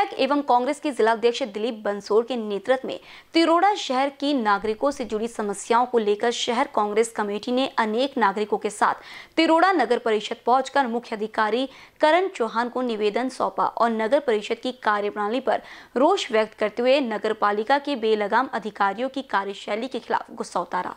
विधायक एवं कांग्रेस के जिला अध्यक्ष दिलीप बंसोर के नेतृत्व में तिरोड़ा शहर की नागरिकों से जुड़ी समस्याओं को लेकर शहर कांग्रेस कमेटी ने अनेक नागरिकों के साथ तिरोड़ा नगर परिषद पहुंचकर मुख्य अधिकारी करण चौहान को निवेदन सौंपा और नगर परिषद की कार्यप्रणाली पर रोष व्यक्त करते हुए नगर के बेलगाम अधिकारियों की कार्यशैली के खिलाफ गुस्सा उतारा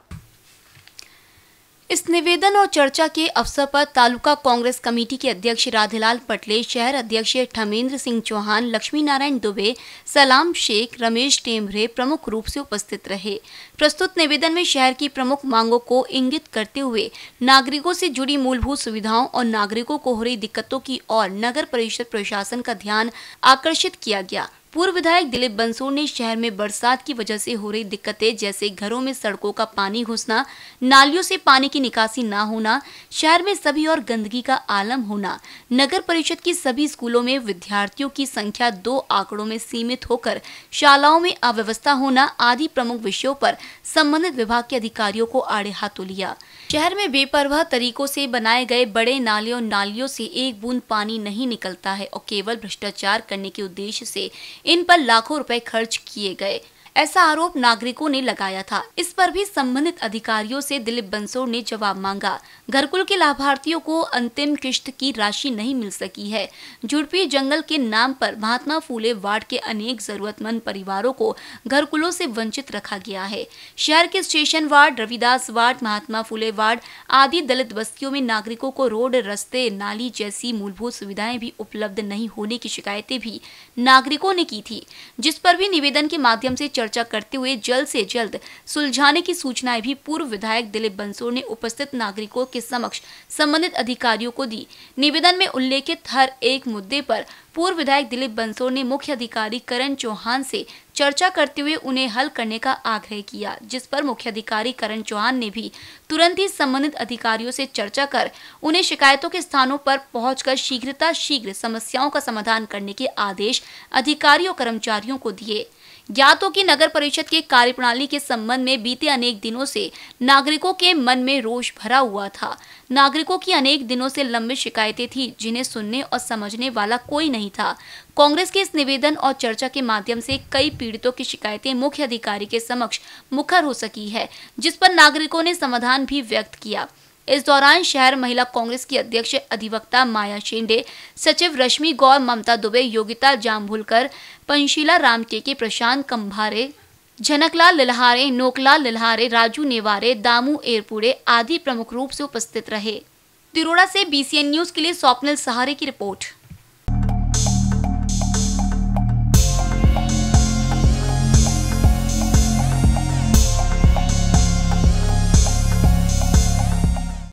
इस निवेदन और चर्चा के अवसर पर तालुका कांग्रेस कमेटी के अध्यक्ष राधेलाल पटले शहर अध्यक्ष ठमेंद्र सिंह चौहान लक्ष्मी नारायण दुबे सलाम शेख रमेश टेमरे प्रमुख रूप से उपस्थित रहे प्रस्तुत निवेदन में शहर की प्रमुख मांगों को इंगित करते हुए नागरिकों से जुड़ी मूलभूत सुविधाओं और नागरिकों को हो रही दिक्कतों की और नगर परिषद प्रशासन का ध्यान आकर्षित किया गया पूर्व विधायक दिलीप बंसोर ने शहर में बरसात की वजह से हो रही दिक्कतें जैसे घरों में सड़कों का पानी घुसना नालियों से पानी की निकासी ना होना शहर में सभी और गंदगी का आलम होना नगर परिषद की सभी स्कूलों में विद्यार्थियों की संख्या दो आंकड़ों में सीमित होकर शालाओं में अव्यवस्था होना आदि प्रमुख विषयों पर संबंधित विभाग के अधिकारियों को आड़े हाथों लिया शहर में बेपरवाह तरीकों से बनाए गए बड़े नाले और नालियों से एक बूंद पानी नहीं निकलता है और केवल भ्रष्टाचार करने के उद्देश्य से इन पर लाखों रुपए खर्च किए गए ऐसा आरोप नागरिकों ने लगाया था इस पर भी संबंधित अधिकारियों से दिलीप बंसोड़ ने जवाब मांगा घरकुल के लाभार्थियों को अंतिम किश्त की राशि नहीं मिल सकी है झुड़पी जंगल के नाम पर महात्मा फूले वार्ड के अनेक जरूरतमंद परिवारों को घरकुलों से वंचित रखा गया है शहर के station ward Ravidas ward Mahatma Phule ward आदि दलित बस्तियों में नागरिकों को रोड रस्ते नाली जैसी मूलभूत सुविधाएं भी उपलब्ध नहीं होने की शिकायतें भी नागरिकों ने की थी जिस पर भी निवेदन के माध्यम से चर्चा करते हुए जल्द से जल्द सुलझाने की सूचनाएं भी पूर्व विधायक दिलीप बंसोर ने उपस्थित नागरिकों के समक्ष संबंधित अधिकारियों को दी निवेदन में उल्लेखित हर एक मुद्दे पर पूर्व विधायक दिलीप बंसोर ने मुख्य अधिकारी करण चौहान से चर्चा करते हुए उन्हें हल करने का आग्रह किया जिस पर मुख्य अधिकारी करण चौहान ने भी तुरंत ही संबंधित अधिकारियों से चर्चा कर उन्हें शिकायतों के स्थानों पर पहुंचकर शीघ्रता शीघ्र समस्याओं का समाधान करने के आदेश अधिकारी और कर्मचारियों को दिए हो की नगर परिषद के कार्यप्रणाली के संबंध में बीते अनेक दिनों से नागरिकों के मन में रोष भरा हुआ था नागरिकों की अनेक दिनों से लंबी शिकायतें थी जिन्हें सुनने और समझने वाला कोई नहीं था कांग्रेस के इस निवेदन और चर्चा के माध्यम से कई पीड़ितों की शिकायतें मुख्य अधिकारी के समक्ष मुखर हो सकी है जिस पर नागरिकों ने समाधान भी व्यक्त किया इस दौरान शहर महिला कांग्रेस की अध्यक्ष अधिवक्ता माया शिंडे सचिव रश्मि गौर ममता दुबे योगिता जाम्भुलकर पंशीला रामटेके प्रशांत कंभारे झनकलाल लिल्हारे नोकलाल लिल्हारे राजू नेवारे दामू एरपुड़े आदि प्रमुख रूप से उपस्थित रहे तिरोड़ा से बीसीएन न्यूज के लिए स्वप्निल सहारे की रिपोर्ट